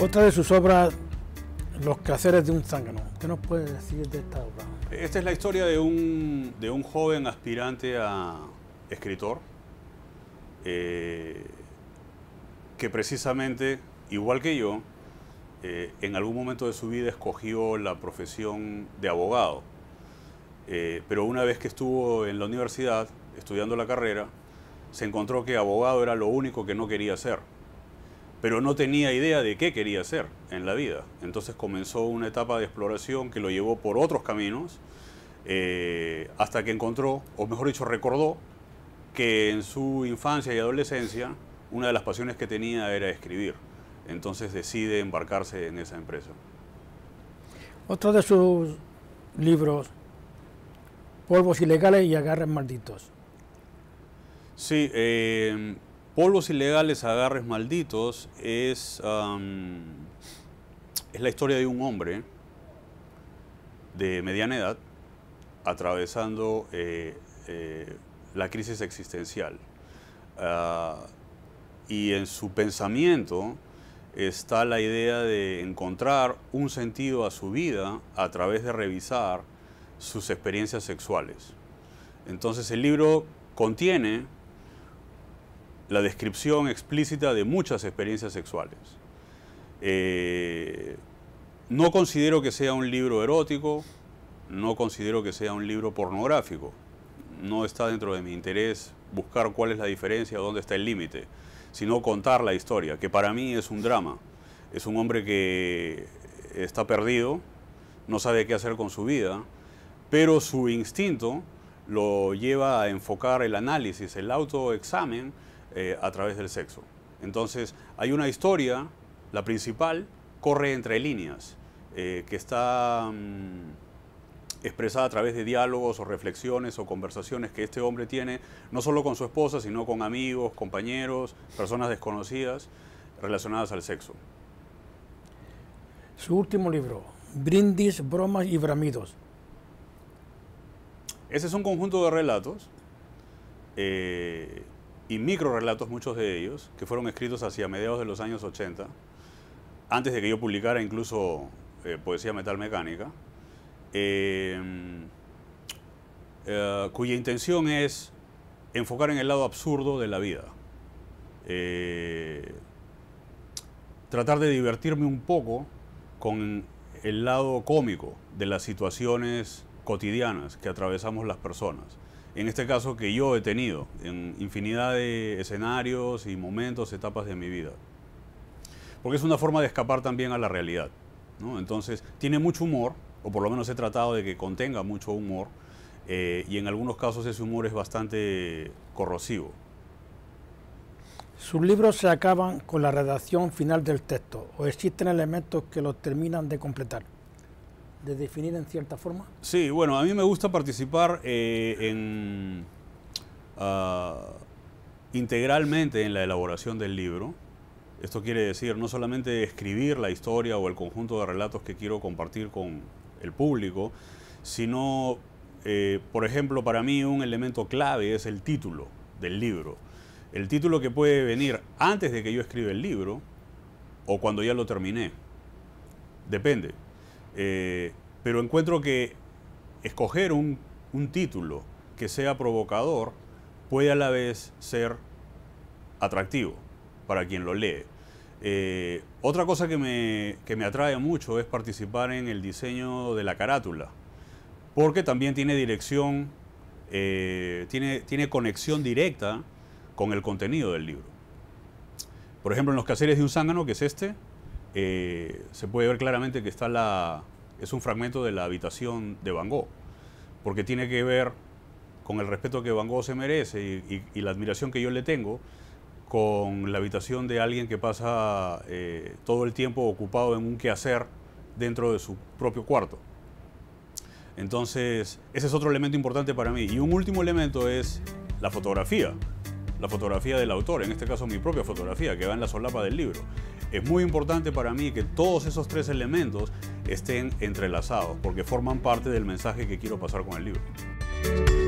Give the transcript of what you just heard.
Otra de sus obras, Los quehaceres de un zángano. ¿Qué nos puede decir de esta obra? Esta es la historia de un, joven aspirante a escritor eh, que precisamente, igual que yo, eh, en algún momento de su vida escogió la profesión de abogado. Eh, pero una vez que estuvo en la universidad estudiando la carrera, se encontró que abogado era lo único que no quería ser pero no tenía idea de qué quería hacer en la vida. Entonces comenzó una etapa de exploración que lo llevó por otros caminos eh, hasta que encontró, o mejor dicho, recordó que en su infancia y adolescencia una de las pasiones que tenía era escribir. Entonces decide embarcarse en esa empresa. Otro de sus libros, Polvos ilegales y agarres malditos. Sí, eh, Polvos ilegales, agarres malditos es, es la historia de un hombre de mediana edad atravesando eh, eh, la crisis existencial. Ah, y en su pensamiento está la idea de encontrar un sentido a su vida a través de revisar sus experiencias sexuales. Entonces el libro contiene la descripción explícita de muchas experiencias sexuales. Eh, no considero que sea un libro erótico, no considero que sea un libro pornográfico. No está dentro de mi interés buscar cuál es la diferencia, dónde está el límite, sino contar la historia, que para mí es un drama. Es un hombre que está perdido, no sabe qué hacer con su vida, pero su instinto lo lleva a enfocar el análisis, el autoexamen eh, a través del sexo. Entonces, hay una historia, la principal, corre entre líneas, eh, que está mm, expresada a través de diálogos o reflexiones o conversaciones que este hombre tiene, no solo con su esposa, sino con amigos, compañeros, personas desconocidas relacionadas al sexo. Su último libro, Brindis, Bromas y Bramidos. Ese es un conjunto de relatos. Eh, y microrelatos, muchos de ellos, que fueron escritos hacia mediados de los años 80, antes de que yo publicara incluso eh, poesía metal mecánica, eh, eh, cuya intención es enfocar en el lado absurdo de la vida. tratar de divertirme un poco con el lado cómico de las situaciones cotidianas que atravesamos las personas en este caso que yo he tenido en infinidad de escenarios y momentos, etapas de mi vida. Porque es una forma de escapar también a la realidad. Entonces, tiene mucho humor, o por lo menos he tratado de que contenga mucho humor, eh, y en algunos casos ese humor es bastante corrosivo. Sus libros se acaban con la redacción final del texto, o existen elementos que los terminan de completar de definir en cierta forma? Sí, bueno, a mí me gusta participar eh, en, ah, integralmente en la elaboración del libro. Esto quiere decir no solamente escribir la historia o el conjunto de relatos que quiero compartir con el público, sino, eh, por ejemplo, para mí un elemento clave es el título del libro. El título que puede venir antes de que yo escriba el libro o cuando ya lo terminé. Depende. Eh, pero encuentro que escoger un, título que sea provocador puede a la vez ser atractivo para quien lo lee. Eh, otra cosa que me, atrae mucho es participar en el diseño de la carátula, porque también tiene dirección, eh, tiene, tiene, conexión directa con el contenido del libro. Por ejemplo, en Los Caseres de un Zángano, que es este, eh, se puede ver claramente que está es un fragmento de la habitación de Van Gogh, porque tiene que ver con el respeto que Van Gogh se merece y, la admiración que yo le tengo, con la habitación de alguien que pasa eh, todo el tiempo ocupado en un quehacer dentro de su propio cuarto. Entonces, ese es otro elemento importante para mí. Y un último elemento es la fotografía la fotografía del autor, en este caso mi propia fotografía que va en la solapa del libro. Es muy importante para mí que todos esos tres elementos estén entrelazados porque forman parte del mensaje que quiero pasar con el libro.